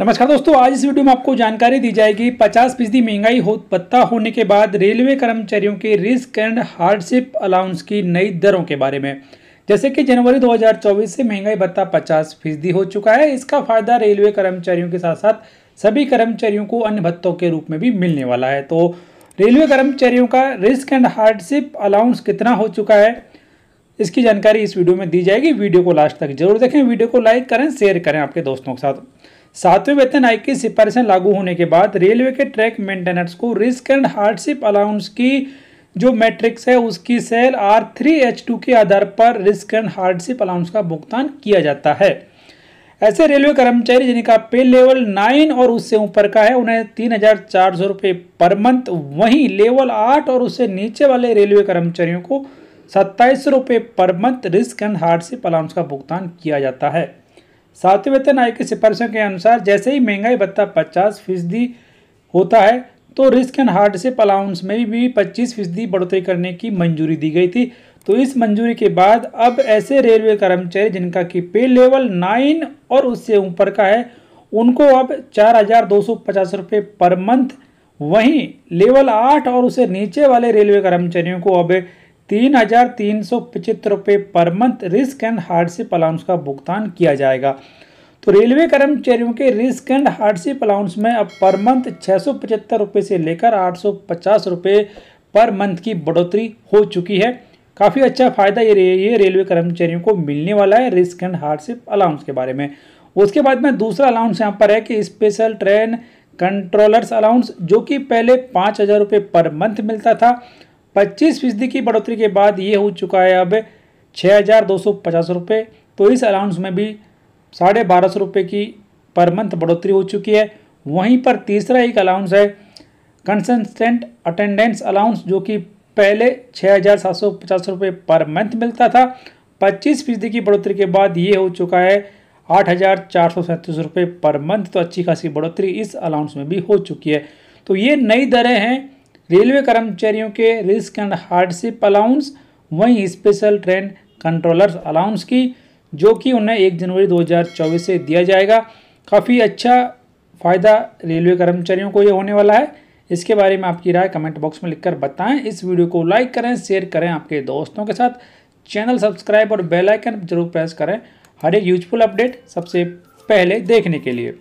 नमस्कार दोस्तों आज इस वीडियो में आपको जानकारी दी जाएगी 50 फीसदी महंगाई हो पत्ता होने के बाद रेलवे कर्मचारियों के रिस्क एंड हार्डशिप अलाउंस की नई दरों के बारे में जैसे कि जनवरी 2024 से महंगाई भत्ता 50 फीसदी हो चुका है इसका फायदा रेलवे कर्मचारियों के साथ साथ सभी कर्मचारियों को अन्य भत्तों के रूप में भी मिलने वाला है तो रेलवे कर्मचारियों का रिस्क एंड हार्डशिप अलाउंस कितना हो चुका है इसकी जानकारी इस वीडियो में दी जाएगी वीडियो को लास्ट तक जरूर देखें वीडियो को लाइक करें शेयर करें आपके दोस्तों के साथ सातवें वेतन आयोग की सिफारिशें लागू होने के बाद रेलवे के ट्रैक मेंटेनर्स को रिस्क एंड हार्डशिप अलाउंस की जो मैट्रिक्स है उसकी cell R three H two के आधार पर रिस्क एंड हार्डशिप अलाउंस का भुगतान किया जाता है ऐसे रेलवे कर्मचारी जिनका पे लेवल नाइन और उससे ऊपर का है उन्हें तीन हजार चार सौ रुपये पर मंथ वहीं लेवल आठ और उससे नीचे वाले रेलवे कर्मचारियों को सत्ताईस सौ रुपये per month risk and hardship allowance का भुगतान किया जाता है सातवें वेतन आयोग की सिफारिशों के अनुसार जैसे ही महंगाई भत्ता पचास फीसदी होता है तो रिस्क एंड हार्डशिप अलाउंस में भी पच्चीस फीसदी बढ़ोतरी करने की मंजूरी दी गई थी तो इस मंजूरी के बाद अब ऐसे रेलवे कर्मचारी जिनका कि पे लेवल नाइन और उससे ऊपर का है उनको अब चार हजार दो सौ पचास रुपये पर मंथ वहीं लेवल आठ और उससे नीचे वाले रेलवे कर्मचारियों को अब तीन हजार तीन सौ पचहत्तर रुपये per month risk and hardship allowance का भुगतान किया जाएगा तो रेलवे कर्मचारियों के रिस्क एंड हार्डशिप अलाउंस में अब पर मंथ छः सौ पचहत्तर रुपये से लेकर आठ सौ पचास रुपये पर मंथ की बढ़ोतरी हो चुकी है काफ़ी अच्छा फ़ायदा ये रे, ये रेलवे कर्मचारियों को मिलने वाला है रिस्क एंड हार्डशिप अलाउंस के बारे में उसके बाद में दूसरा अलाउंस यहाँ पर है कि स्पेशल ट्रेन कंट्रोलर्स अलाउंस जो कि पहले पाँच हज़ार रुपये पर मंथ मिलता था पच्चीस फीसदी की बढ़ोतरी के बाद ये हो चुका है अब छः हज़ार दो सौ पचास रुपये तो इस अलाउंस में भी साढ़े बारह सौ रुपये की पर मंथ बढ़ोतरी हो चुकी है वहीं पर तीसरा एक अलाउंस है कंसटेंट अटेंडेंस अलाउंस जो कि पहले छः हज़ार सात सौ पचास रुपये पर मंथ मिलता था पच्चीस फीसदी की बढ़ोतरी के बाद ये हो चुका है आठ हज़ार चार सौ सैंतीस रुपये पर मंथ तो अच्छी खासी बढ़ोतरी इस अलाउंस में भी हो चुकी है तो ये नई दरें हैं रेलवे कर्मचारियों के रिस्क एंड हार्डशिप अलाउंस वहीं स्पेशल ट्रेन कंट्रोलर्स अलाउंस की जो कि उन्हें एक जनवरी 2024 से दिया जाएगा काफ़ी अच्छा फ़ायदा रेलवे कर्मचारियों को ये होने वाला है इसके बारे में आपकी राय कमेंट बॉक्स में लिखकर बताएं इस वीडियो को लाइक करें शेयर करें आपके दोस्तों के साथ चैनल सब्सक्राइब और बेलाइकन जरूर प्रेस करें हर एक यूजफुल अपडेट सबसे पहले देखने के लिए